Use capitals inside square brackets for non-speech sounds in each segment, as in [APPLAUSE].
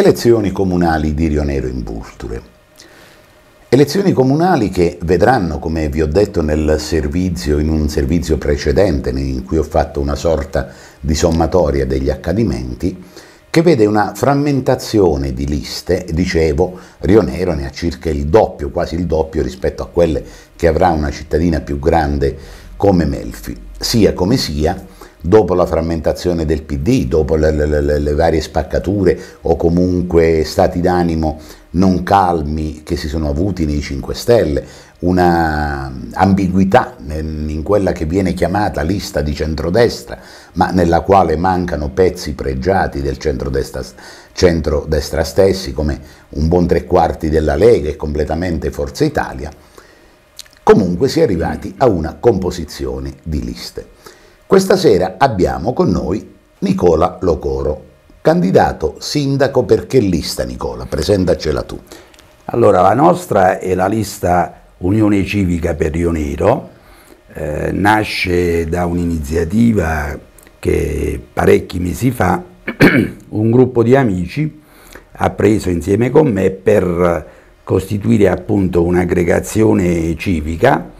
Elezioni comunali di Rionero in Vulture. Elezioni comunali che vedranno, come vi ho detto nel servizio, in un servizio precedente in cui ho fatto una sorta di sommatoria degli accadimenti, che vede una frammentazione di liste, dicevo, Rionero ne ha circa il doppio, quasi il doppio rispetto a quelle che avrà una cittadina più grande come Melfi. Sia come sia, dopo la frammentazione del PD, dopo le, le, le varie spaccature o comunque stati d'animo non calmi che si sono avuti nei 5 Stelle, una ambiguità in quella che viene chiamata lista di centrodestra, ma nella quale mancano pezzi pregiati del centrodestra, centrodestra stessi, come un buon tre quarti della Lega e completamente Forza Italia, comunque si è arrivati a una composizione di liste. Questa sera abbiamo con noi Nicola Locoro, candidato sindaco per che lista Nicola? Presentacela tu. Allora, la nostra è la lista Unione Civica per Rio Nero, eh, nasce da un'iniziativa che parecchi mesi fa [CLEARS THROAT] un gruppo di amici ha preso insieme con me per costituire appunto un'aggregazione civica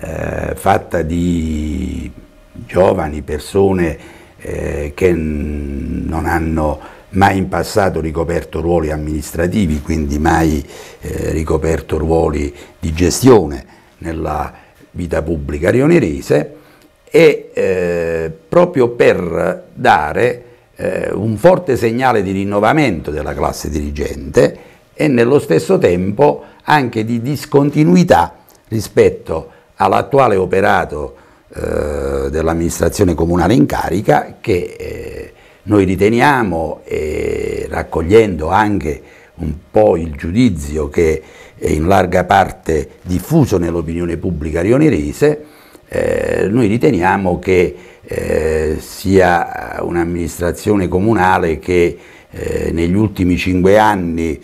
eh, fatta di giovani, persone eh, che non hanno mai in passato ricoperto ruoli amministrativi, quindi mai eh, ricoperto ruoli di gestione nella vita pubblica rionerese e eh, proprio per dare eh, un forte segnale di rinnovamento della classe dirigente e nello stesso tempo anche di discontinuità rispetto all'attuale operato eh, dell'amministrazione comunale in carica che eh, noi riteniamo, eh, raccogliendo anche un po' il giudizio che è eh, in larga parte diffuso nell'opinione pubblica rionerese, eh, noi riteniamo che sia un'amministrazione comunale che negli ultimi cinque anni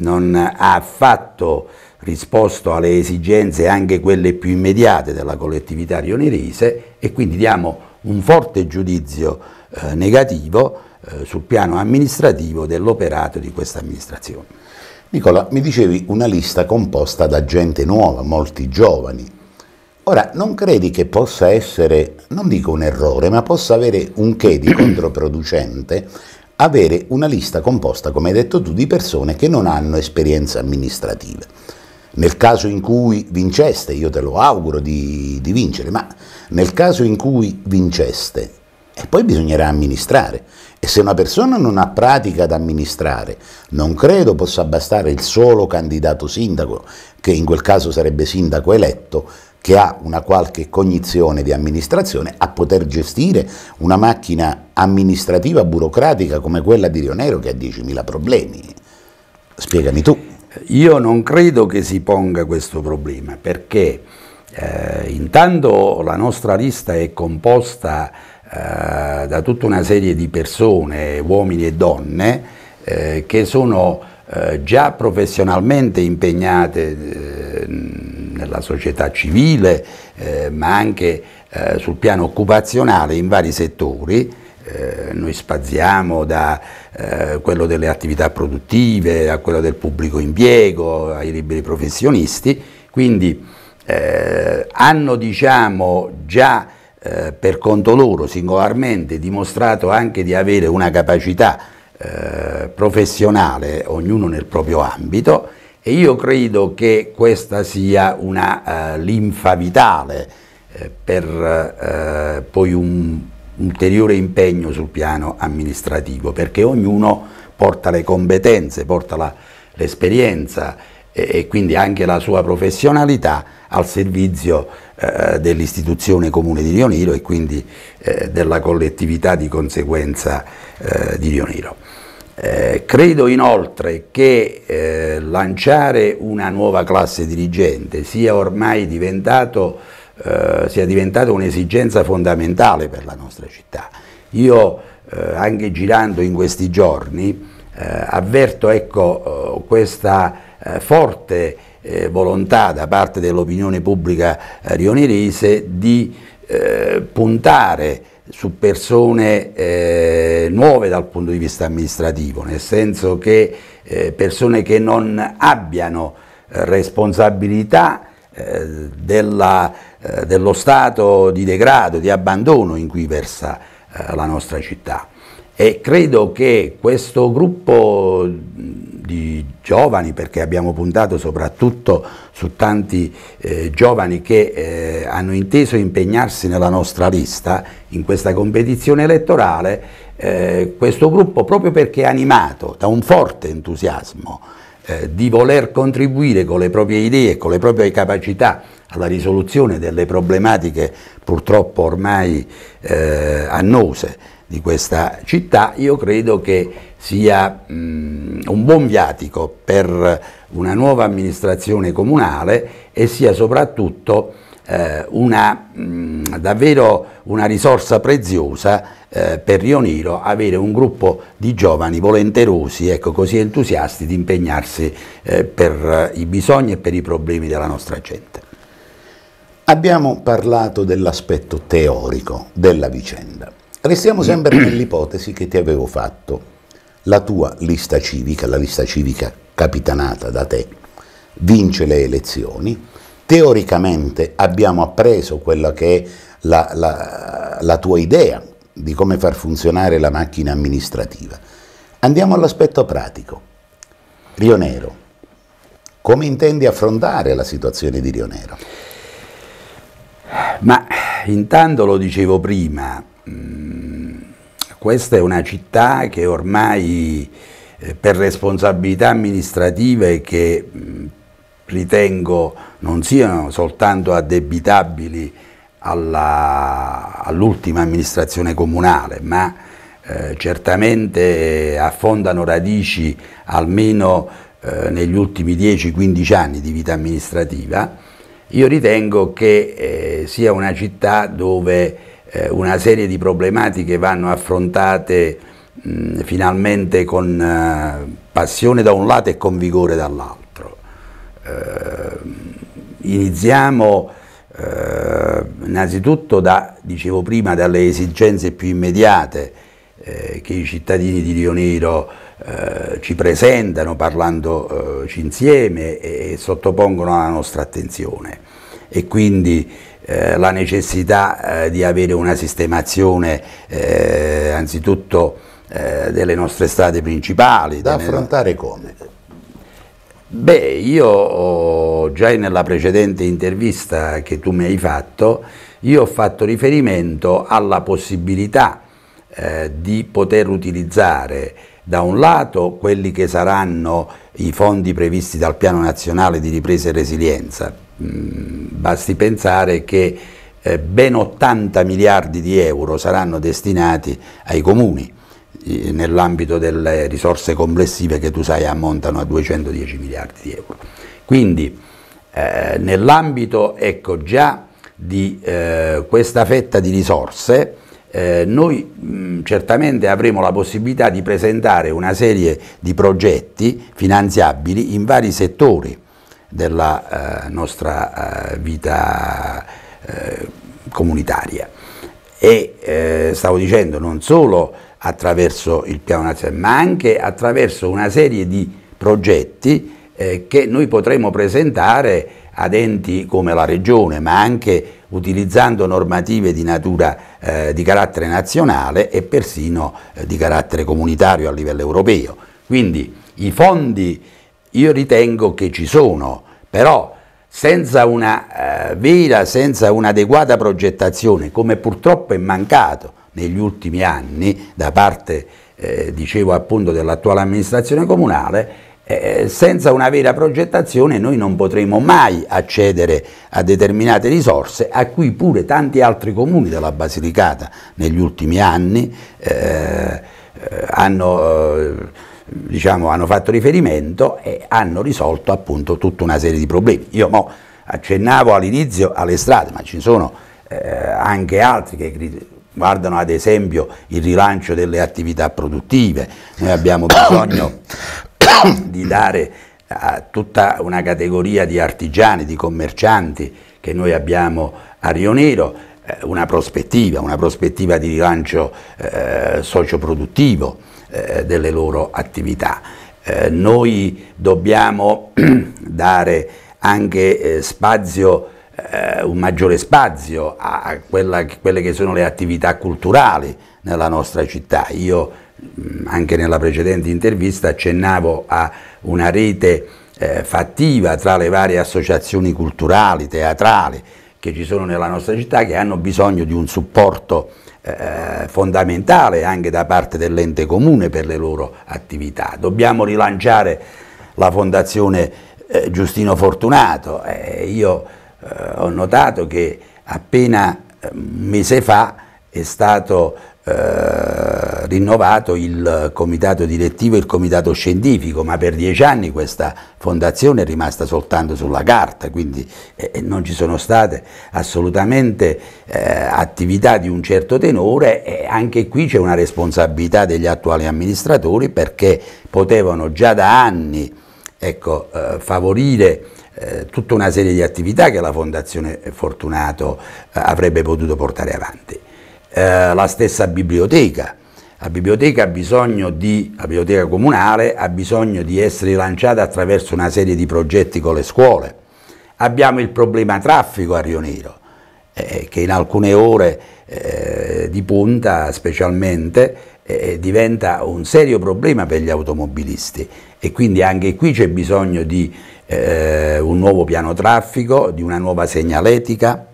non ha affatto risposto alle esigenze anche quelle più immediate della collettività rionerise e quindi diamo un forte giudizio eh, negativo eh, sul piano amministrativo dell'operato di questa amministrazione. Nicola, mi dicevi una lista composta da gente nuova, molti giovani. Ora, non credi che possa essere, non dico un errore, ma possa avere un che di [CLEARS THROAT] controproducente avere una lista composta, come hai detto tu, di persone che non hanno esperienze amministrative? nel caso in cui vinceste, io te lo auguro di, di vincere, ma nel caso in cui vinceste, e poi bisognerà amministrare. E se una persona non ha pratica ad amministrare, non credo possa bastare il solo candidato sindaco, che in quel caso sarebbe sindaco eletto, che ha una qualche cognizione di amministrazione, a poter gestire una macchina amministrativa burocratica come quella di Rionero che ha 10.000 problemi. Spiegami tu. Io non credo che si ponga questo problema perché eh, intanto la nostra lista è composta eh, da tutta una serie di persone, uomini e donne, eh, che sono eh, già professionalmente impegnate eh, nella società civile, eh, ma anche sul piano occupazionale in vari settori eh, noi spaziamo da eh, quello delle attività produttive a quello del pubblico impiego, ai liberi professionisti, quindi eh, hanno diciamo, già eh, per conto loro singolarmente dimostrato anche di avere una capacità eh, professionale, ognuno nel proprio ambito, e io credo che questa sia una linfa vitale per poi un ulteriore impegno sul piano amministrativo, perché ognuno porta le competenze, porta l'esperienza e, e, quindi anche la sua professionalità al servizio eh, dell'istituzione comune di Rioniro e quindi eh, della collettività di conseguenza eh, di Rioniro. Eh, credo inoltre che eh, lanciare una nuova classe dirigente sia ormai diventato eh, sia diventata un'esigenza fondamentale per la nostra città. Io eh, anche girando in questi giorni eh, avverto ecco, eh, questa eh, forte volontà da parte dell'opinione pubblica rionirese di puntare su persone eh, nuove dal punto di vista amministrativo, nel senso che eh, persone che non abbiano eh, responsabilità eh, della, eh, dello stato di degrado, di abbandono in cui versa eh, la nostra città. E credo che questo gruppo di giovani, perché abbiamo puntato soprattutto su tanti eh, giovani che eh, hanno inteso impegnarsi nella nostra lista, in questa competizione elettorale, questo gruppo proprio perché è animato da un forte entusiasmo eh, di voler contribuire con le proprie idee e con le proprie capacità alla risoluzione delle problematiche purtroppo ormai eh, annose di questa città, io credo che sia mh, mm, un buon viatico per una nuova amministrazione comunale e sia soprattutto eh, una, mm, davvero una risorsa preziosa eh, per Rio Nero avere un gruppo di giovani volenterosi, ecco, così entusiasti di impegnarsi eh, per i bisogni e per i problemi della nostra gente. Abbiamo parlato dell'aspetto teorico della vicenda. Restiamo sempre [CLEARS THROAT] nell'ipotesi che ti avevo fatto. La tua lista civica, la lista civica capitanata da te, vince le elezioni, teoricamente abbiamo appreso quella che è la, la, la tua idea di come far funzionare la macchina amministrativa. Andiamo all'aspetto pratico. Rio Nero, come intendi affrontare la situazione di Rio Nero? Ma intanto lo dicevo prima, mm, questa è una città che ormai eh, per responsabilità amministrative che mm, ritengo non siano soltanto addebitabili all'ultima all amministrazione comunale, ma eh, certamente affondano radici almeno eh, negli ultimi 10-15 anni di vita amministrativa, io ritengo che eh, sia una città dove eh, una serie di problematiche vanno affrontate mh, finalmente con eh, passione da un lato e con vigore dall'altro eh, iniziamo eh, innanzitutto da, dicevo prima, dalle esigenze più immediate eh, che i cittadini di Rio Nero eh, ci presentano parlandoci eh, insieme e, e, sottopongono alla nostra attenzione e quindi eh, la necessità di avere una sistemazione anzitutto delle nostre strade principali. Da affrontare come? Beh, io già nella precedente intervista che tu mi hai fatto, io ho fatto riferimento alla possibilità eh, di poter utilizzare da un lato quelli che saranno i fondi previsti dal Piano Nazionale di Ripresa e Resilienza. Mm, basti pensare che eh, ben 80 miliardi di euro saranno destinati ai comuni nell'ambito delle risorse complessive che tu sai ammontano a 210 miliardi di euro. Quindi eh, nell'ambito ecco, già di eh, questa fetta di risorse eh, noi mh, certamente avremo la possibilità di presentare una serie di progetti finanziabili in vari settori della eh, nostra eh, vita eh, comunitaria e stavo dicendo non solo attraverso il piano nazionale, ma anche attraverso una serie di progetti eh, che noi potremo presentare ad enti come la Regione, ma anche utilizzando normative di natura eh, di carattere nazionale e persino eh, di carattere comunitario a livello europeo. Quindi i fondi io ritengo che ci sono, però senza una eh, vera, senza un'adeguata progettazione, come purtroppo è mancato negli ultimi anni da parte, eh, dicevo appunto, dell'attuale amministrazione comunale, eh, senza una vera progettazione noi non potremo mai accedere a determinate risorse a cui pure tanti altri comuni della Basilicata negli ultimi anni eh, eh hanno, eh, diciamo, hanno, fatto riferimento e hanno risolto appunto tutta una serie di problemi. Io mo accennavo all'inizio alle strade, ma ci sono eh, anche altri che guardano ad esempio il rilancio delle attività produttive, noi abbiamo bisogno [COUGHS] di dare a tutta una categoria di artigiani, di commercianti che noi abbiamo a Rio Nero eh, una prospettiva, una prospettiva di rilancio eh, socioproduttivo eh, delle loro attività. Eh, noi dobbiamo [COUGHS] dare anche eh, spazio eh, un maggiore spazio a quella, quelle che sono le attività culturali nella nostra città. Io anche nella precedente intervista accennavo a una rete eh, fattiva tra le varie associazioni culturali, teatrali che ci sono nella nostra città che hanno bisogno di un supporto eh, fondamentale anche da parte dell'ente comune per le loro attività. Dobbiamo rilanciare la fondazione eh, Giustino Fortunato, eh, io eh, ho notato che appena eh, un mese fa è stato eh, rinnovato il comitato direttivo e il comitato scientifico, ma per dieci anni questa fondazione è rimasta soltanto sulla carta, quindi eh, non ci sono state assolutamente eh, attività di un certo tenore e anche qui c'è una responsabilità degli attuali amministratori perché potevano già da anni ecco, eh, favorire eh, tutta una serie di attività che la Fondazione eh, Fortunato eh, avrebbe potuto portare avanti. Eh, la stessa biblioteca, la biblioteca, di, la biblioteca comunale ha bisogno di essere rilanciata attraverso una serie di progetti con le scuole. Abbiamo il problema traffico a Rio Nero, eh, che in alcune ore di punta specialmente diventa un serio problema per gli automobilisti e quindi anche qui c'è bisogno di eh, un nuovo piano traffico, di una nuova segnaletica,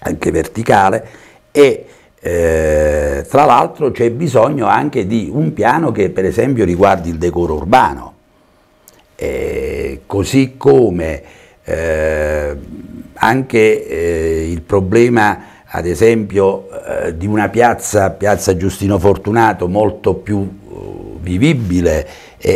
anche verticale, e eh, tra l'altro c'è bisogno anche di un piano che per esempio riguardi il decoro urbano, eh, così come eh, anche eh, il problema ad esempio eh, di una piazza, piazza Giustino Fortunato, molto più vivibile e,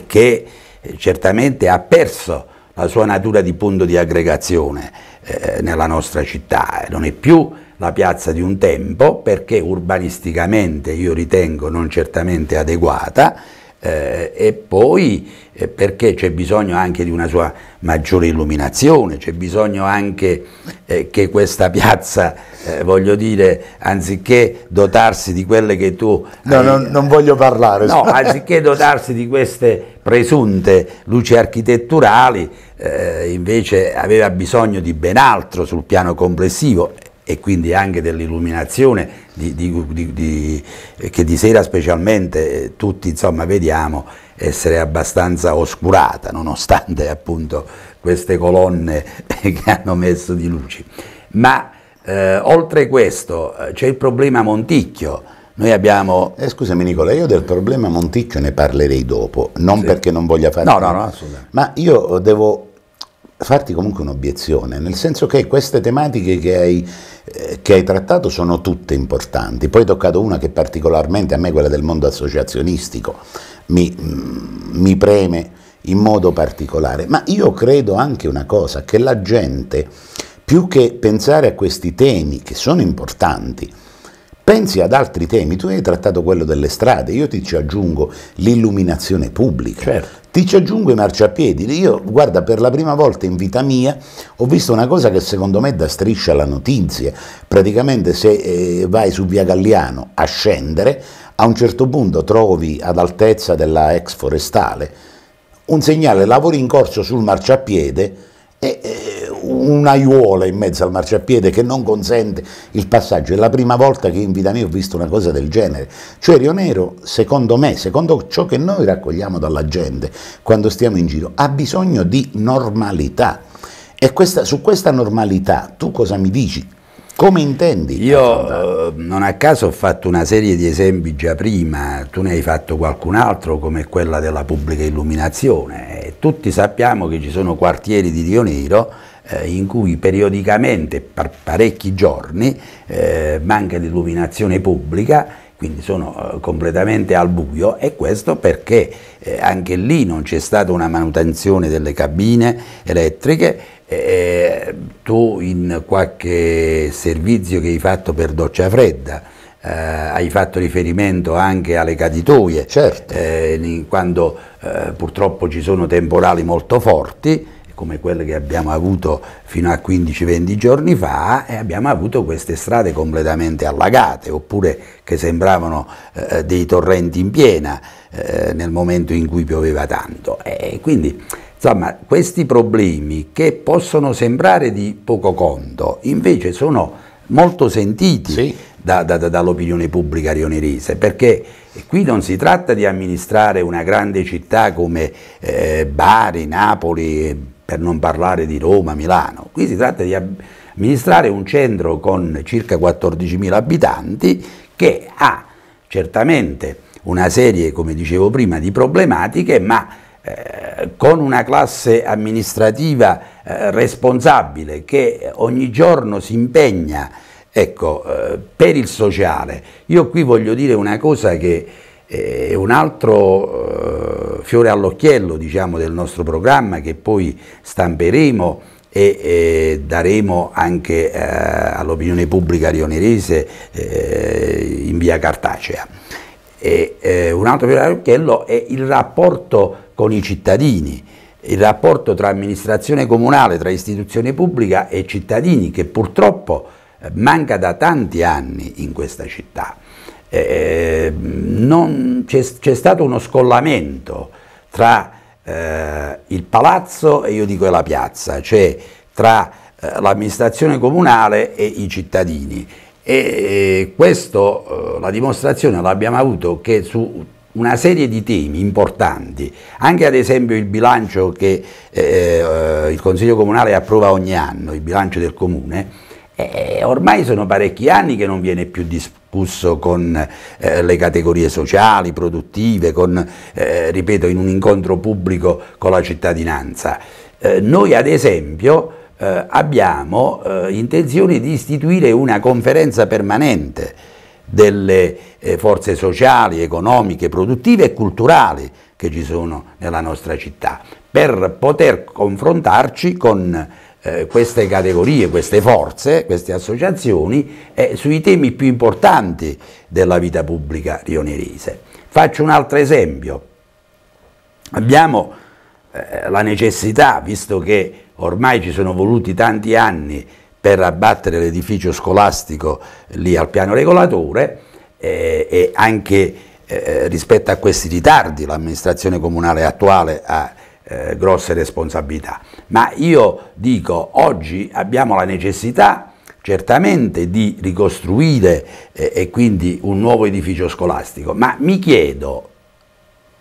e che eh, certamente ha perso la sua natura di punto di aggregazione eh, nella nostra città, eh, non è più la piazza di un tempo perché urbanisticamente io ritengo non certamente adeguata, eh, e poi eh, perché c'è bisogno anche di una sua maggiore illuminazione, c'è bisogno anche eh, che questa piazza, eh, voglio dire, anziché dotarsi di quelle che tu... No, non, non, voglio parlare. No, anziché dotarsi di queste presunte luci architetturali, eh, invece aveva bisogno di ben altro sul piano complessivo e quindi anche dell'illuminazione di, di, di, che di sera specialmente eh, tutti insomma, vediamo essere abbastanza oscurata nonostante appunto queste colonne [LAUGHS] che hanno messo di luci. Ma eh, oltre questo eh, c'è il problema Monticchio, noi abbiamo... Eh, scusami Nicola, io del problema Monticchio ne parlerei dopo, non sì. perché non voglia fare... No, no, no, assolutamente. Ma io devo farti comunque un'obiezione, nel senso che queste tematiche che hai, eh, che hai, trattato sono tutte importanti, poi hai toccato una che particolarmente a me, quella del mondo associazionistico, mi, mm, mi preme in modo particolare, ma io credo anche una cosa, che la gente, più che pensare a questi temi, che sono importanti, Pensi ad altri temi, tu hai trattato quello delle strade, io ti ci aggiungo l'illuminazione pubblica, certo. Ti ci aggiungo i marciapiedi. Io, guarda, per la prima volta in vita mia ho visto una cosa che secondo me da striscia la notizia. Praticamente se eh, vai su via Galliano a scendere, a un certo punto trovi ad altezza della ex forestale un segnale lavori in corso sul marciapiede è un'aiuola in mezzo al marciapiede che non consente il passaggio. È la prima volta che in vita mia ho visto una cosa del genere. Cioè Rio Nero, secondo me, secondo ciò che noi raccogliamo dalla gente quando stiamo in giro, ha bisogno di normalità. E questa, su questa normalità tu cosa mi dici? Come intendi? Io eh, non a caso ho fatto una serie di esempi già prima, tu ne hai fatto qualcun altro come quella della pubblica illuminazione. Tutti sappiamo che ci sono quartieri di Dio Nero eh, in cui periodicamente, per parecchi giorni, eh, manca l'illuminazione pubblica quindi sono eh, completamente al buio e questo perché eh, anche lì non c'è stata una manutenzione delle cabine elettriche, eh, tu in qualche servizio che hai fatto per doccia fredda, eh, hai fatto riferimento anche alle caditoie, certo. eh, quando eh, purtroppo ci sono temporali molto forti, come quelle che abbiamo avuto fino a 15-20 giorni fa e abbiamo avuto queste strade completamente allagate oppure che sembravano eh, eh dei torrenti in piena eh, eh, nel momento in cui pioveva tanto. E quindi insomma questi problemi che possono sembrare di poco conto invece sono molto sentiti sì. da, da, da, dall'opinione pubblica rionerese, perché qui non si tratta di amministrare una grande città come eh, Bari, Napoli, per non parlare di Roma, Milano. Qui si tratta di amministrare un centro con circa 14.000 abitanti che ha certamente una serie, come dicevo prima, di problematiche, ma eh, con una classe amministrativa eh, responsabile che ogni giorno si impegna ecco, eh, per il sociale. Io qui voglio dire una cosa che e un altro eh, fiore all'occhiello diciamo, del nostro programma che poi stamperemo e, e daremo anche eh, all'opinione pubblica rionerese eh, in via cartacea. E, eh, un altro fiore all'occhiello è il rapporto con i cittadini, il rapporto tra amministrazione comunale, tra istituzione pubblica e cittadini che purtroppo eh, manca da tanti anni in questa città eh, eh c'è stato uno scollamento tra eh, il palazzo e io dico la piazza, cioè tra eh, l'amministrazione comunale e i cittadini. E, e eh, questo, eh, la dimostrazione l'abbiamo avuto che su una serie di temi importanti, anche ad esempio il bilancio che eh, il Consiglio Comunale approva ogni anno, il bilancio del Comune, eh, ormai sono parecchi anni che non viene più disposto con eh, le categorie sociali, produttive, con, eh, ripeto, in un incontro pubblico con la cittadinanza. Eh, noi ad esempio eh, abbiamo eh, intenzione di istituire una conferenza permanente delle eh, forze sociali, economiche, produttive e culturali che ci sono nella nostra città per poter confrontarci con eh, queste categorie, queste forze, queste associazioni eh, sui temi più importanti della vita pubblica rionerese. Faccio un altro esempio. Abbiamo eh, la necessità, visto che ormai ci sono voluti tanti anni per abbattere l'edificio scolastico lì al piano regolatore eh, e anche eh, rispetto a questi ritardi l'amministrazione comunale attuale ha eh, grosse responsabilità. Ma io dico, oggi abbiamo la necessità certamente di ricostruire eh, e quindi un nuovo edificio scolastico, ma mi chiedo,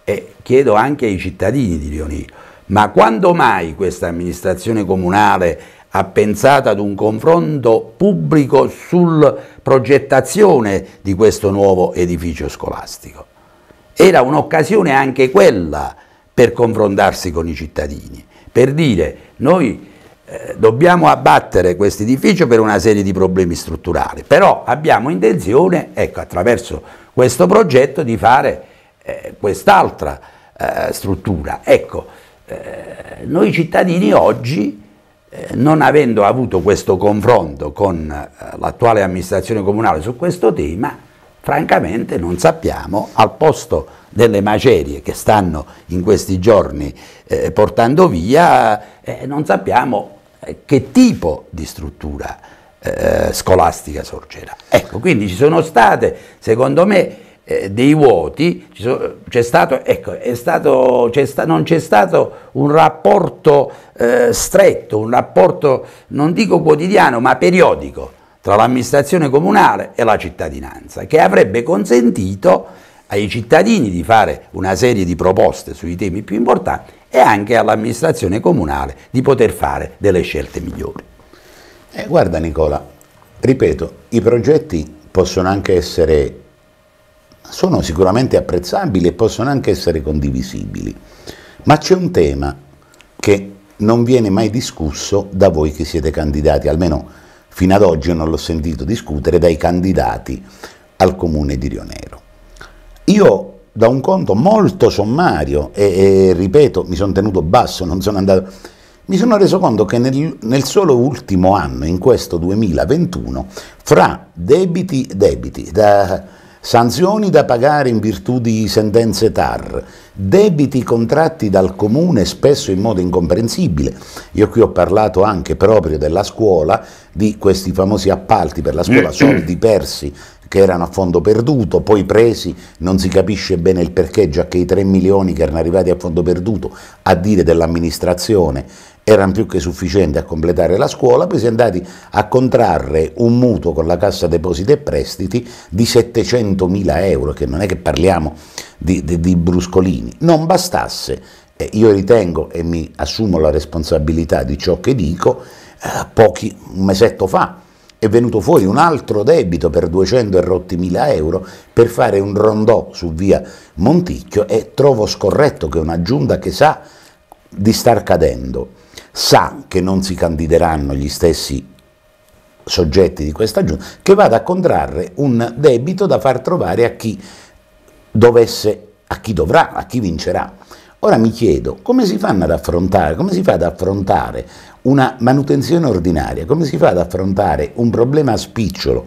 e chiedo anche ai cittadini di Rionì, ma quando mai questa amministrazione comunale ha pensato ad un confronto pubblico sulla progettazione di questo nuovo edificio scolastico? Era un'occasione anche quella per confrontarsi con i cittadini, per dire noi eh, dobbiamo abbattere questo edificio per una serie di problemi strutturali, però abbiamo intenzione, ecco, attraverso questo progetto di fare eh, quest'altra eh, struttura. Ecco, eh, noi cittadini oggi, eh, non avendo avuto questo confronto con eh, l'attuale amministrazione comunale su questo tema, francamente non sappiamo al posto delle macerie che stanno in questi giorni eh, portando via, eh, non sappiamo eh, che tipo di struttura eh, scolastica sorgerà. Ecco, quindi ci sono state, secondo me, eh, dei vuoti, c'è stato, ecco, stato, sta, non c'è stato un rapporto eh, stretto, un rapporto non dico quotidiano, ma periodico tra l'amministrazione comunale e la cittadinanza, che avrebbe consentito ai cittadini di fare una serie di proposte sui temi più importanti e anche all'amministrazione comunale di poter fare delle scelte migliori. Eh, guarda Nicola, ripeto, i progetti possono anche essere, sono sicuramente apprezzabili e possono anche essere condivisibili, ma c'è un tema che non viene mai discusso da voi che siete candidati, almeno fino ad oggi non l'ho sentito discutere dai candidati al comune di Rionero. Io da un conto molto sommario e, e ripeto, mi sono tenuto basso, non sono andato... Mi sono reso conto che nel, nel solo ultimo anno, in questo 2021, fra debiti, debiti, da, sanzioni da pagare in virtù di sentenze TAR, debiti contratti dal comune spesso in modo incomprensibile. Io qui ho parlato anche proprio della scuola, di questi famosi appalti per la scuola, [CLEARS THROAT] soldi persi che erano a fondo perduto, poi presi, non si capisce bene il perché, già che i 3 milioni che erano arrivati a fondo perduto, a dire dell'amministrazione, erano più che sufficienti a completare la scuola, poi si è andati a contrarre un mutuo con la Cassa Depositi e Prestiti di 700 mila euro, che non è che parliamo di, di, di bruscolini. Non bastasse, eh, io ritengo e mi assumo la responsabilità di ciò che dico, eh, pochi un mesetto fa è venuto fuori un altro debito per 200 e rotti mila euro per fare un rondò su via Monticchio e trovo scorretto che una giunta che sa di star cadendo, sa che non si candideranno gli stessi soggetti di questa giunta, che vada a contrarre un debito da far trovare a chi dovesse, a chi dovrà, a chi vincerà. Ora mi chiedo come si fanno ad affrontare, come si fa ad affrontare una manutenzione ordinaria? Come si fa ad affrontare un problema a spicciolo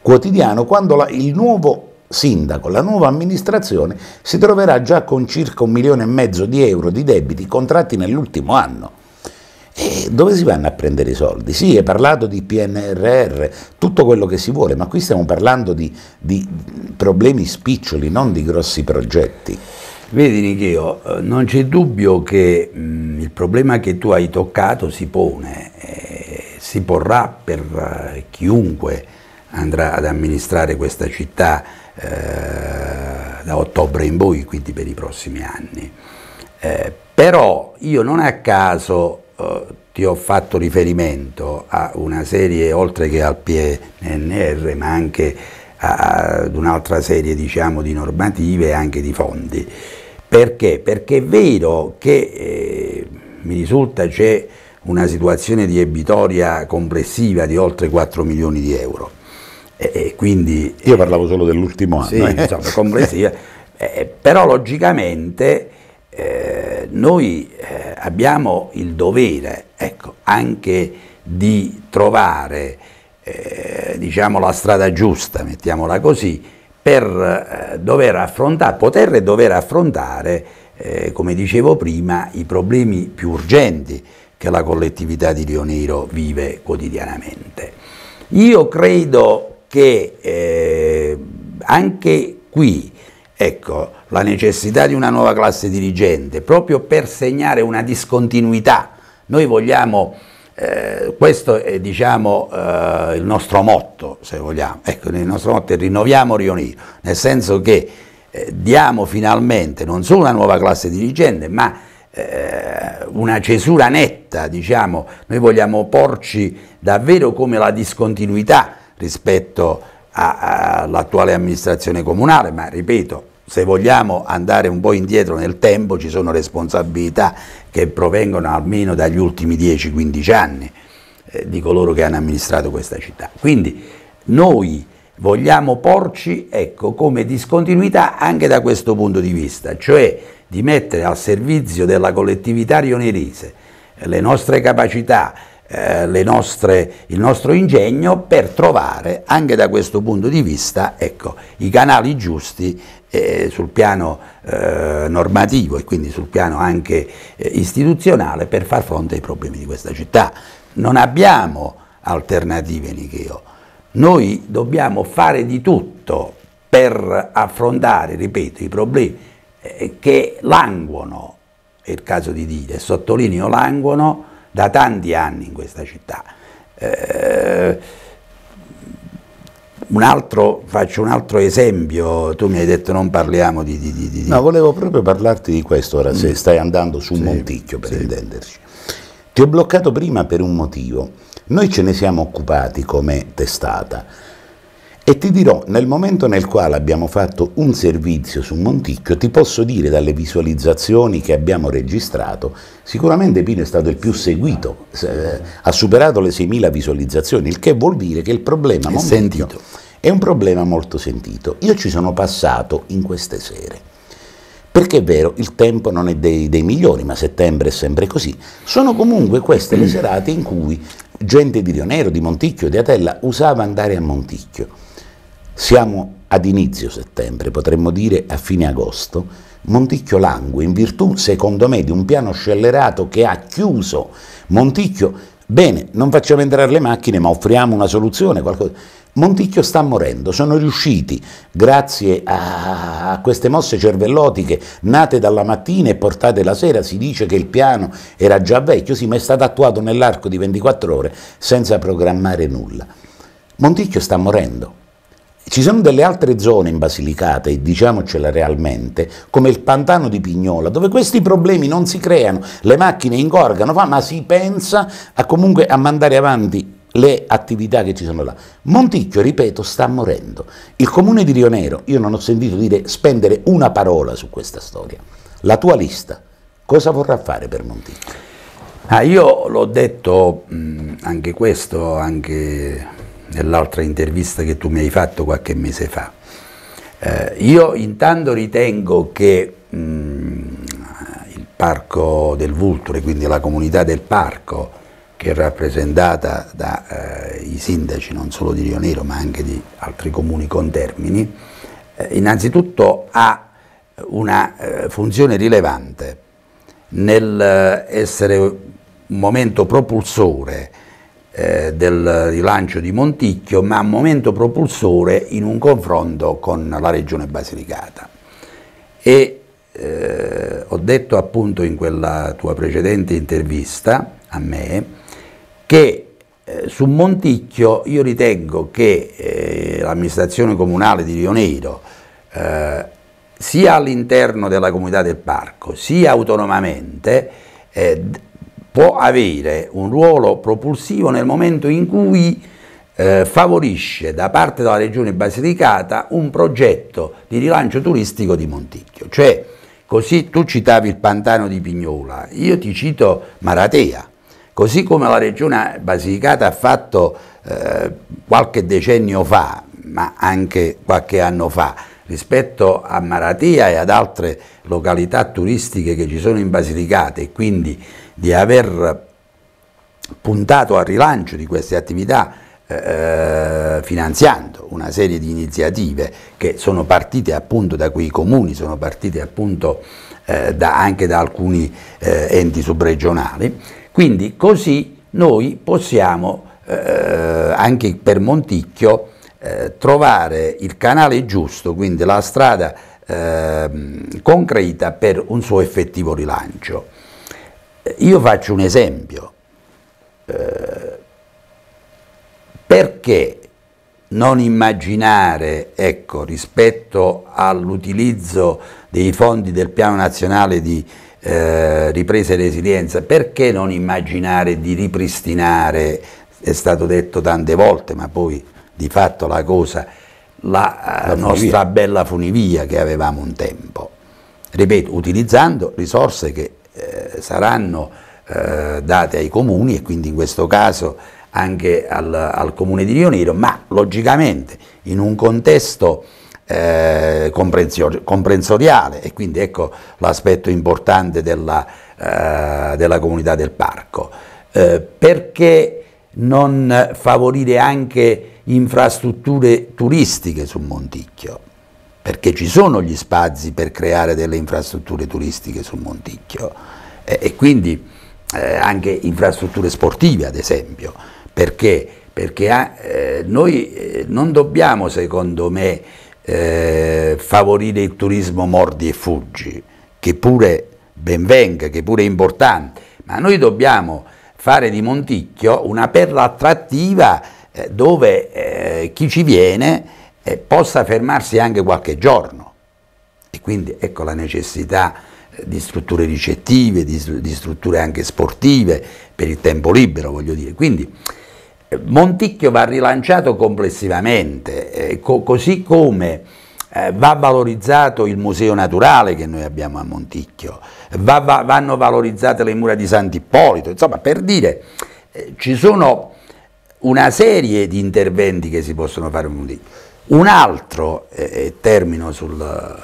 quotidiano quando la, il nuovo sindaco, la nuova amministrazione si troverà già con circa un milione e mezzo di euro di debiti contratti nell'ultimo anno? E dove si vanno a prendere i soldi? Sì, è parlato di PNRR, tutto quello che si vuole, ma qui stiamo parlando di, di problemi spiccioli, non di grossi progetti. Vedi Nicheo, eh, non c'è dubbio che mh, mm, il problema che tu hai toccato si pone, eh, si porrà per eh, chiunque andrà ad amministrare questa città eh, da ottobre in poi, quindi per i prossimi anni. Eh, però io non a caso eh, ti ho fatto riferimento a una serie, oltre che al PNR, ma anche ad un'altra serie diciamo, di normative e anche di fondi. Perché? Perché è vero che eh, mi risulta c'è una situazione di ebitoria complessiva di oltre 4 milioni di euro. E, e quindi, Io parlavo solo dell'ultimo anno. Sì, eh. insomma, complessiva. [LAUGHS] eh, però logicamente eh, noi eh, abbiamo il dovere ecco, anche di trovare eh, diciamo, la strada giusta, mettiamola così, per eh, dover affrontare, poter e dover affrontare, eh, come dicevo prima, i problemi più urgenti che la collettività di Rio Nero vive quotidianamente. Io credo che eh, anche qui ecco, la necessità di una nuova classe dirigente, proprio per segnare una discontinuità, noi vogliamo eh, questo è diciamo, eh, il nostro motto, se vogliamo. Ecco, il nostro motto è rinnoviamo riunire, nel senso che eh, diamo finalmente non solo una nuova classe dirigente, ma eh, una cesura netta, diciamo. noi vogliamo porci davvero come la discontinuità rispetto all'attuale amministrazione comunale, ma ripeto, se vogliamo andare un po' indietro nel tempo ci sono responsabilità che provengono almeno dagli ultimi 10-15 anni eh, di coloro che hanno amministrato questa città. Quindi noi vogliamo porci ecco, come discontinuità anche da questo punto di vista, cioè di mettere al servizio della collettività rionerise eh, le nostre capacità, eh, nostre, il nostro ingegno per trovare anche da questo punto di vista ecco, i canali giusti eh, sul piano eh, normativo e quindi sul piano anche eh, istituzionale per far fronte ai problemi di questa città. Non abbiamo alternative, Nicheo. Noi dobbiamo fare di tutto per affrontare, ripeto, i problemi eh, che languono, è il caso di dire, sottolineo languono, da tanti anni in questa città. Eh, un altro, faccio un altro esempio, tu mi hai detto non parliamo di... di, di, di. No, volevo proprio parlarti di questo ora, mm. se stai andando su un sì, monticchio per sì. intenderci. Ti ho bloccato prima per un motivo, noi ce ne siamo occupati come testata e ti dirò, nel momento nel quale abbiamo fatto un servizio su Monticchio, ti posso dire dalle visualizzazioni che abbiamo registrato, sicuramente Pino è stato il più seguito, eh, ha superato le 6.000 visualizzazioni, il che vuol dire che il problema è Monticchio, sentito è un problema molto sentito. Io ci sono passato in queste sere. Perché è vero, il tempo non è dei, dei migliori, ma settembre è sempre così. Sono comunque queste le serate in cui gente di Rionero, di Monticchio, di Atella usava andare a Monticchio. Siamo ad inizio settembre, potremmo dire a fine agosto, Monticchio langue in virtù, secondo me, di un piano scellerato che ha chiuso Monticchio. Bene, non facciamo entrare le macchine, ma offriamo una soluzione, qualcosa. Monticchio sta morendo, sono riusciti, grazie a queste mosse cervellotiche nate dalla mattina e portate la sera, si dice che il piano era già vecchio, sì, ma è stato attuato nell'arco di 24 ore senza programmare nulla. Monticchio sta morendo. Ci sono delle altre zone in Basilicata, e diciamocela realmente, come il pantano di Pignola, dove questi problemi non si creano, le macchine ingorgano, ma si pensa a comunque a mandare avanti le attività che ci sono là. Monticchio, ripeto, sta morendo. Il comune di Rionero, io non ho sentito dire, spendere una parola su questa storia. La tua lista, cosa vorrà fare per Monticchio? Ah, io l'ho detto mh, anche questo, anche nell'altra intervista che tu mi hai fatto qualche mese fa. Eh, io intanto ritengo che mh, il Parco del Vulture, quindi la comunità del parco, che è rappresentata dai eh, sindaci non solo di Rio Nero ma anche di altri comuni contermini, eh, innanzitutto ha una eh, funzione rilevante nel eh, essere un momento propulsore eh, del rilancio di Monticchio, ma un momento propulsore in un confronto con la regione Basilicata. E eh, ho detto appunto in quella tua precedente intervista a me, che eh, su Monticchio io ritengo che eh, l'amministrazione comunale di Rionero eh, sia all'interno della comunità del parco sia autonomamente eh, può avere un ruolo propulsivo nel momento in cui eh, favorisce da parte della regione Basilicata un progetto di rilancio turistico di Monticchio. Cioè, così tu citavi il pantano di Pignola, io ti cito Maratea, Così come la Regione Basilicata ha fatto eh, qualche decennio fa, ma anche qualche anno fa, rispetto a Maratia e ad altre località turistiche che ci sono in Basilicata e quindi di aver puntato al rilancio di queste attività eh, eh, finanziando una serie di iniziative che sono partite appunto da quei comuni, sono partite appunto eh, da, anche da alcuni eh, enti subregionali quindi così noi possiamo eh, anche per Monticchio eh, trovare il canale giusto, quindi la strada eh, concreta per un suo effettivo rilancio. Eh, io faccio un esempio. Eh, perché non immaginare, ecco, rispetto all'utilizzo dei fondi del Piano Nazionale di eh, riprese ripresa resilienza, perché non immaginare di ripristinare, è stato detto tante volte, ma poi di fatto la cosa, la, la eh, nostra bella funivia che avevamo un tempo. Ripeto, utilizzando risorse che eh, saranno eh, date ai comuni e quindi in questo caso anche al, al comune di Rionero, ma logicamente in un contesto eh, comprensoriale e quindi ecco l'aspetto importante della, eh, della, comunità del parco. Eh, perché non favorire anche infrastrutture turistiche su Monticchio? Perché ci sono gli spazi per creare delle infrastrutture turistiche su Monticchio e quindi eh, anche infrastrutture sportive ad esempio. Perché? Perché eh, noi eh, non dobbiamo secondo me eh, favorire il turismo mordi e fuggi, che pure ben venga, che pure è importante, ma noi dobbiamo fare di Monticchio una perla attrattiva eh, dove eh, chi ci viene eh, possa fermarsi anche qualche giorno. E quindi ecco la necessità eh, di strutture ricettive, di, di strutture anche sportive per il tempo libero, voglio dire. Quindi Monticchio va rilanciato complessivamente, eh, co così come eh, va valorizzato il museo naturale che noi abbiamo a Monticchio, va, va, vanno valorizzate le mura di Sant'Ippolito, insomma per dire eh, ci sono una serie di interventi che si possono fare a Monticchio. Un altro, eh, e termino sul,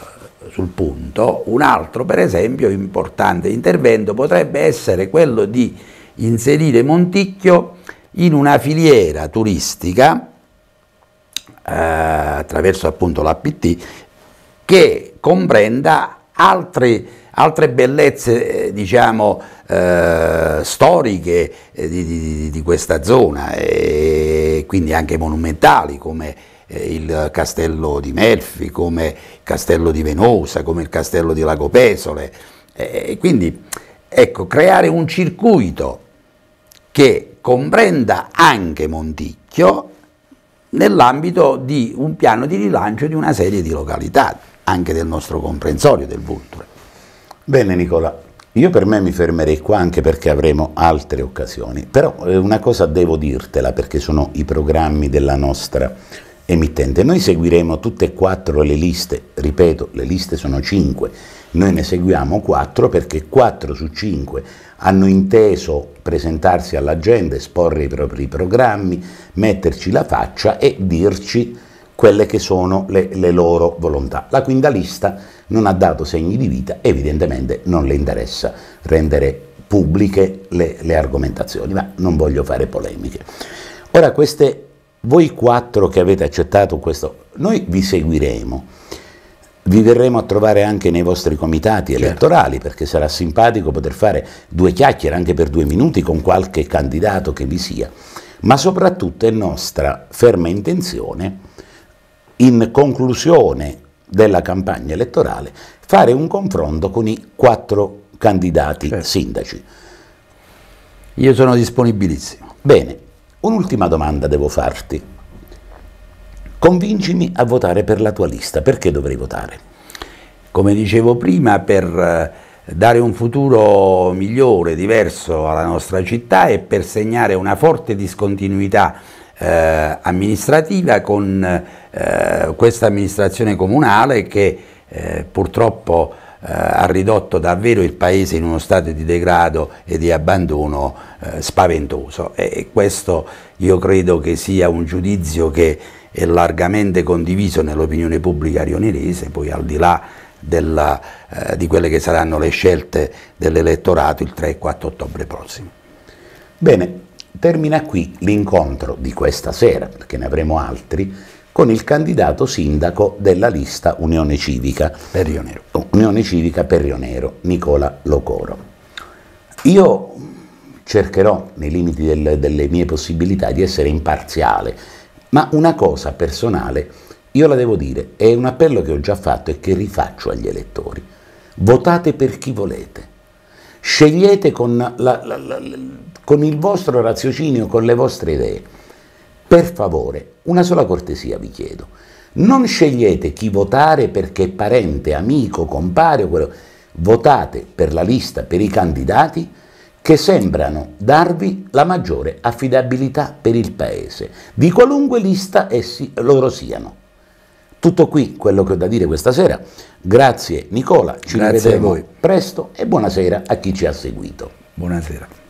sul punto, un altro per esempio importante intervento potrebbe essere quello di inserire Monticchio in una filiera turistica eh, attraverso appunto l'APT che comprenda altre, altre bellezze eh, diciamo eh, storiche eh, di, di, di, questa zona e quindi anche monumentali come eh, il castello di Melfi, come il castello di Venosa, come il castello di Lagopesole e quindi ecco creare un circuito che comprenda anche Monticchio nell'ambito di un piano di rilancio di una serie di località, anche del nostro comprensorio del Vulture. Bene Nicola, io per me mi fermerei qua anche perché avremo altre occasioni, però eh, una cosa devo dirtela perché sono i programmi della nostra emittente. Noi seguiremo tutte e quattro le liste, ripeto, le liste sono cinque, noi ne seguiamo 4 perché 4 su 5 hanno inteso presentarsi all'agenda, esporre i propri programmi, metterci la faccia e dirci quelle che sono le, le loro volontà. La quinta lista non ha dato segni di vita, evidentemente non le interessa rendere pubbliche le, le argomentazioni, ma non voglio fare polemiche. Ora queste voi quattro che avete accettato questo, noi vi seguiremo vi verremo a trovare anche nei vostri comitati certo. elettorali perché sarà simpatico poter fare due chiacchiere anche per due minuti con qualche candidato che vi sia. Ma soprattutto è nostra ferma intenzione, in conclusione della campagna elettorale, fare un confronto con i quattro candidati certo. sindaci. Io sono disponibilissimo. Bene, un'ultima domanda devo farti. Convincimi a votare per la tua lista, perché dovrei votare? Come dicevo prima, per eh, dare un futuro migliore, diverso alla nostra città e per segnare una forte discontinuità eh, amministrativa con eh, questa amministrazione comunale che eh, purtroppo eh, ha ridotto davvero il paese in uno stato di degrado e di abbandono eh, spaventoso e questo io credo che sia un giudizio che è largamente condiviso nell'opinione pubblica rionirese, poi al di là della, eh, di quelle che saranno le scelte dell'elettorato il 3 e 4 ottobre prossimo. Bene, termina qui l'incontro di questa sera, perché ne avremo altri, con il candidato sindaco della lista Unione Civica per Rionero, oh, Unione Civica per Rionero Nicola Locoro. Io cercherò, nei limiti del, delle mie possibilità, di essere imparziale ma una cosa personale, io la devo dire, è un appello che ho già fatto e che rifaccio agli elettori. Votate per chi volete. Scegliete con, la, la, la, con il vostro raziocinio, con le vostre idee. Per favore, una sola cortesia vi chiedo. Non scegliete chi votare perché è parente, amico, compare o quello. Votate per la lista, per i candidati che sembrano darvi la maggiore affidabilità per il Paese, di qualunque lista essi loro siano. Tutto qui quello che ho da dire questa sera. Grazie Nicola, ci Grazie rivedremo presto e buonasera a chi ci ha seguito. Buonasera.